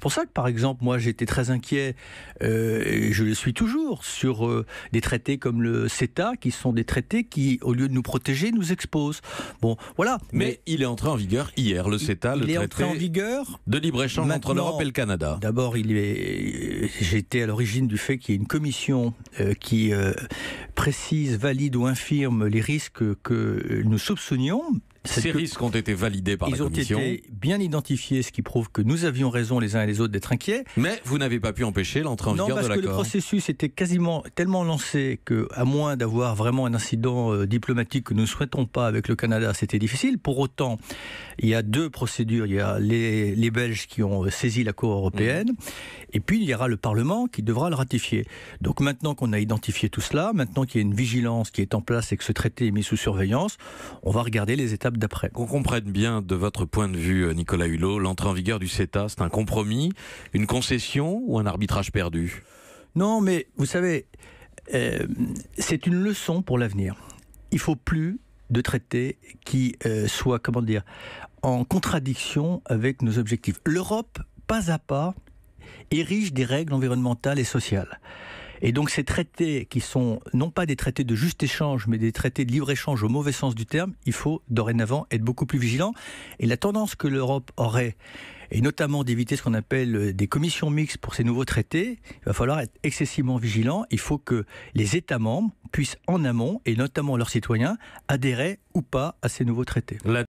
pour ça que, par exemple, moi, j'étais très inquiet, euh, et je le suis toujours, sur euh, des traités comme le CETA, qui sont des traités qui, au lieu de nous protéger, nous exposent. Bon, voilà. Mais, il est entré en vigueur hier, le CETA, le traité de libre-échange entre l'Europe et le Canada. D'abord, j'étais à l'origine du fait qu'il y ait une commission euh, qui précise, valide ou infirme les risques que nous soupçonnions ces risques ont été validés par la Commission. Ils ont été bien identifiés, ce qui prouve que nous avions raison les uns et les autres d'être inquiets. Mais vous n'avez pas pu empêcher l'entrée en vigueur de l'accord. parce que le processus était quasiment tellement lancé que, à moins d'avoir vraiment un incident euh, diplomatique que nous ne souhaitons pas avec le Canada, c'était difficile. Pour autant, il y a deux procédures. Il y a les, Belges qui ont euh, saisi la Cour européenne, mhm. et puis il y aura le Parlement qui devra le ratifier. Donc maintenant qu'on a identifié tout cela, maintenant qu'il y a une vigilance qui est en place et que ce traité est mis sous surveillance, on va regarder les étapes d'après. Qu'on comprenne bien de votre point de vue, euh, Nicolas Hulot, l'entrée en vigueur du CETA, c'est un compromis, une concession ou un arbitrage perdu Non, mais vous savez, euh, c'est une leçon pour l'avenir. Il faut plus de traités qui euh, soient, comment dire, en contradiction avec nos objectifs. L'Europe, pas à pas, érige des règles environnementales et sociales. Et donc ces traités qui sont non pas des traités de juste échange, mais des traités de libre-échange au mauvais sens du terme, il faut dorénavant être beaucoup plus vigilant. Et la tendance que l'Europe aurait, et notamment d'éviter ce qu'on appelle euh, des commissions mixtes pour ces nouveaux traités, il va falloir être excessivement vigilant. Il faut que les États membres puissent en amont, et notamment leurs citoyens, adhérer ou pas à ces nouveaux traités.